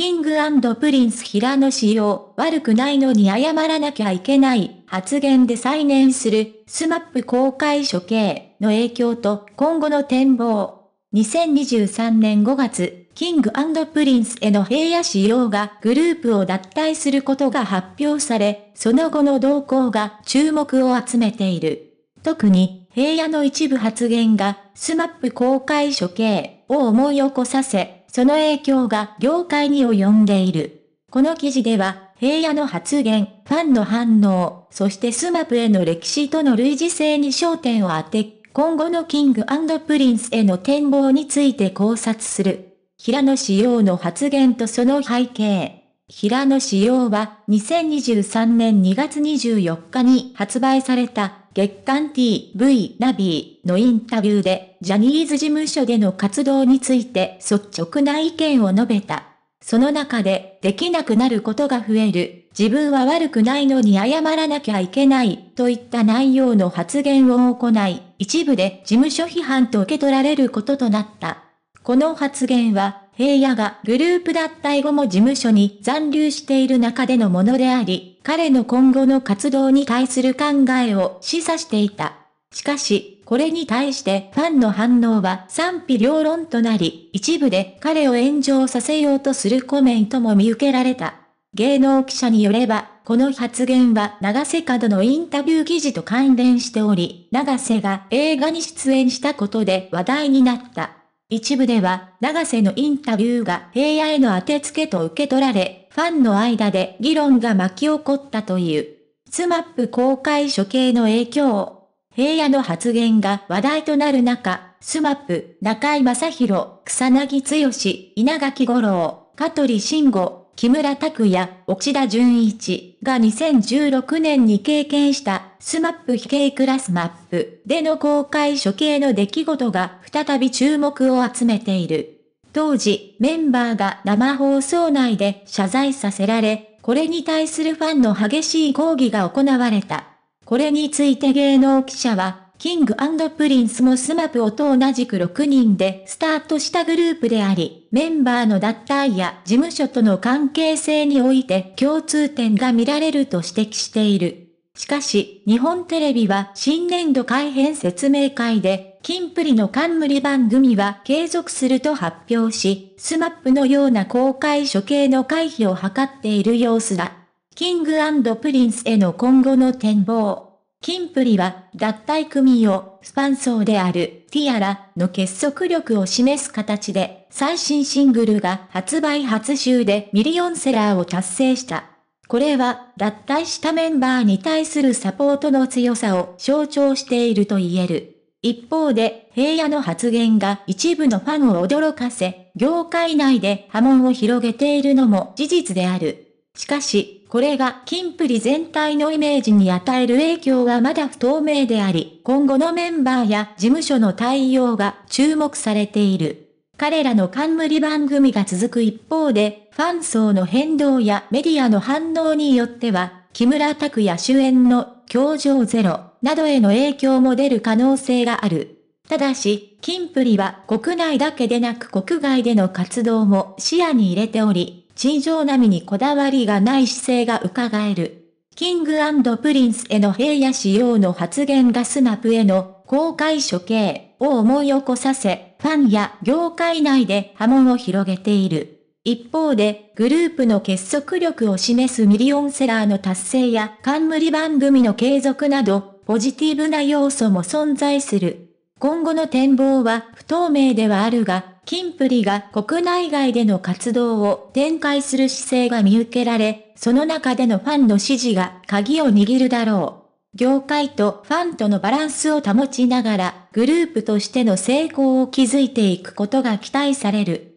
キングプリンス平野仕様悪くないのに謝らなきゃいけない、発言で再燃する、スマップ公開処刑の影響と今後の展望。2023年5月、キングプリンスへの平野仕様がグループを脱退することが発表され、その後の動向が注目を集めている。特に、平野の一部発言が、スマップ公開処刑を思い起こさせ、その影響が業界に及んでいる。この記事では、平野の発言、ファンの反応、そしてスマップへの歴史との類似性に焦点を当て、今後のキングプリンスへの展望について考察する。平野紫耀の発言とその背景。平野紫耀は2023年2月24日に発売された月刊 TV ナビのインタビューでジャニーズ事務所での活動について率直な意見を述べた。その中でできなくなることが増える、自分は悪くないのに謝らなきゃいけないといった内容の発言を行い、一部で事務所批判と受け取られることとなった。この発言は平野がグループ脱退後も事務所に残留している中でのものであり、彼の今後の活動に対する考えを示唆していた。しかし、これに対してファンの反応は賛否両論となり、一部で彼を炎上させようとするコメントも見受けられた。芸能記者によれば、この発言は長瀬角のインタビュー記事と関連しており、長瀬が映画に出演したことで話題になった。一部では、長瀬のインタビューが平野への当て付けと受け取られ、ファンの間で議論が巻き起こったという。スマップ公開処刑の影響。平野の発言が話題となる中、スマップ、中井正宏、草薙剛、稲垣五郎、香取慎吾、木村拓也、奥田純一が2016年に経験したスマップ非形クラスマップでの公開処刑の出来事が再び注目を集めている。当時、メンバーが生放送内で謝罪させられ、これに対するファンの激しい抗議が行われた。これについて芸能記者は、キングプリンスもスマップをと同じく6人でスタートしたグループであり、メンバーの脱退や事務所との関係性において共通点が見られると指摘している。しかし、日本テレビは新年度改編説明会で、金プリの冠番組は継続すると発表し、スマップのような公開処刑の回避を図っている様子だ。キングプリンスへの今後の展望。金プリは、脱退組を、スパンソーである、ティアラの結束力を示す形で、最新シングルが発売初週でミリオンセラーを達成した。これは脱退したメンバーに対するサポートの強さを象徴していると言える。一方で、平野の発言が一部のファンを驚かせ、業界内で波紋を広げているのも事実である。しかし、これがキンプリ全体のイメージに与える影響はまだ不透明であり、今後のメンバーや事務所の対応が注目されている。彼らの冠番組が続く一方で、ファン層の変動やメディアの反応によっては、木村拓哉主演の、教場ゼロ、などへの影響も出る可能性がある。ただし、キンプリは国内だけでなく国外での活動も視野に入れており、地上並みにこだわりがない姿勢が伺える。キングプリンスへの平野仕様の発言がスマップへの公開処刑を思い起こさせ、ファンや業界内で波紋を広げている。一方で、グループの結束力を示すミリオンセラーの達成や冠番組の継続など、ポジティブな要素も存在する。今後の展望は不透明ではあるが、キンプリが国内外での活動を展開する姿勢が見受けられ、その中でのファンの支持が鍵を握るだろう。業界とファンとのバランスを保ちながら、グループとしての成功を築いていくことが期待される。